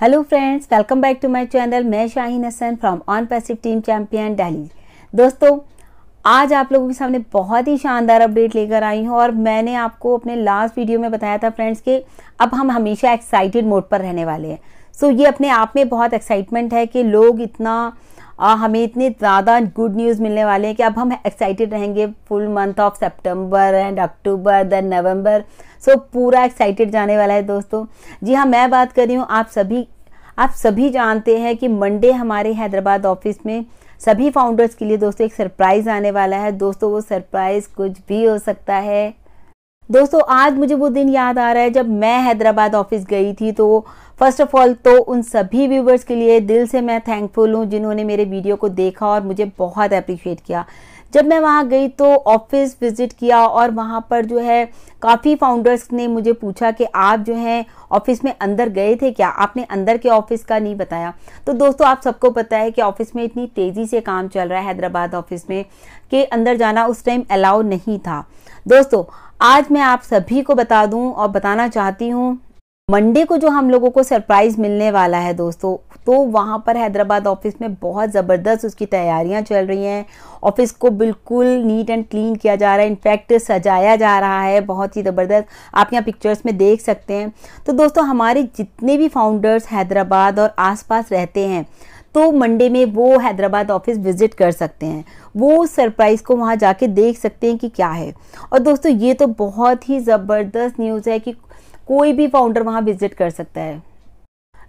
hello friends welcome back to my channel मैं Shaheen Hasan from on passive team champion Delhi दोस्तों आज आप लोगों के सामने बहुत ही शानदार अपडेट लेकर आई हूँ और मैंने आपको अपने लास्ट वीडियो में बताया था फ्रेंड्स कि अब हम हमेशा एक्साइटेड मोड पर रहने वाले हैं सो so, ये अपने आप में बहुत एक्साइटमेंट है कि लोग इतना आ, हमें इतने ज़्यादा गुड न्यूज़ मिलने वाले हैं कि अब हम एक्साइटेड रहेंगे full month of September and October then November so पूरा एक्साइटेड जाने वाला है दोस्तों जी हाँ मैं बात कर रही हूँ आप सभी आप सभी जानते हैं कि मंडे हमारे हैदराबाद ऑफिस में सभी फाउंडर्स के लिए दोस्तों एक सरप्राइज़ आने वाला है दोस्तों वो सरप्राइज़ कुछ भी हो सकता है दोस्तों आज मुझे वो दिन याद आ रहा है जब मैं हैदराबाद ऑफिस गई थी तो फर्स्ट ऑफ ऑल तो उन सभी व्यूवर्स के लिए दिल से मैं थैंकफुल हूँ जिन्होंने मेरे वीडियो को देखा और मुझे बहुत अप्रिशिएट किया जब मैं वहाँ गई तो ऑफिस विजिट किया और वहाँ पर जो है काफ़ी फाउंडर्स ने मुझे पूछा कि आप जो हैं ऑफिस में अंदर गए थे क्या आपने अंदर के ऑफिस का नहीं बताया तो दोस्तों आप सबको पता है कि ऑफिस में इतनी तेज़ी से काम चल रहा है हैदराबाद ऑफिस में कि अंदर जाना उस टाइम अलाउ नहीं था दोस्तों आज मैं आप सभी को बता दूं और बताना चाहती हूं मंडे को जो हम लोगों को सरप्राइज मिलने वाला है दोस्तों तो वहाँ पर हैदराबाद ऑफिस में बहुत ज़बरदस्त उसकी तैयारियाँ चल रही हैं ऑफिस को बिल्कुल नीट एंड क्लीन किया जा रहा है इनफैक्ट सजाया जा रहा है बहुत ही ज़बरदस्त आप यहाँ पिक्चर्स में देख सकते हैं तो दोस्तों हमारे जितने भी फाउंडर्स हैदराबाद और आसपास रहते हैं तो मंडे में वो हैदराबाद ऑफिस विजिट कर सकते हैं वो सरप्राइज़ को वहाँ जाके देख सकते हैं कि क्या है और दोस्तों ये तो बहुत ही ज़बरदस्त न्यूज़ है कि कोई भी फाउंडर वहाँ विजिट कर सकता है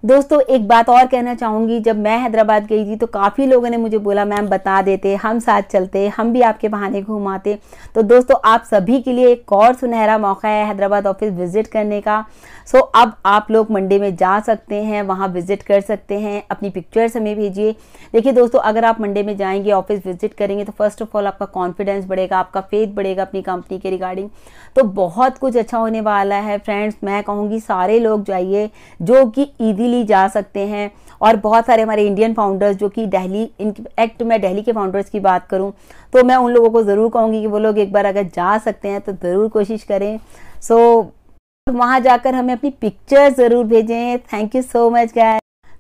दोस्तों एक बात और कहना चाहूँगी जब मैं हैदराबाद गई थी तो काफ़ी लोगों ने मुझे बोला मैम बता देते हम साथ चलते हम भी आपके बहाने घूमाते तो दोस्तों आप सभी के लिए एक और सुनहरा मौका है हैदराबाद ऑफिस विज़िट करने का सो अब आप लोग मंडे में जा सकते हैं वहाँ विज़िट कर सकते हैं अपनी पिक्चर्स हमें भेजिए देखिए दोस्तों अगर आप मंडे में जाएंगे ऑफिस विज़िट करेंगे तो फर्स्ट ऑफ ऑल आपका कॉन्फिडेंस बढ़ेगा आपका फेथ बढ़ेगा अपनी कंपनी के रिगार्डिंग तो बहुत कुछ अच्छा होने वाला है फ्रेंड्स मैं कहूँगी सारे लोग जाइए जो कि ईदी इजीली जा सकते हैं और बहुत सारे हमारे इंडियन फाउंडर्स जो कि दिल्ली इन एक्ट में दिल्ली के फाउंडर्स की बात करूं तो मैं उन लोगों को ज़रूर कहूंगी कि वो लोग एक बार अगर जा सकते हैं तो ज़रूर कोशिश करें सो so, वहाँ जाकर हमें अपनी पिक्चर ज़रूर भेजें thank you so much guys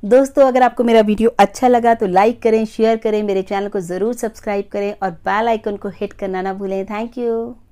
दोस्तों अगर आपको मेरा वीडियो अच्छा लगा तो लाइक करें शेयर करें मेरे चैनल को ज़रूर सब्सक्राइब करें और बेल आइकन को हिट करना ना भूलें थैंक यू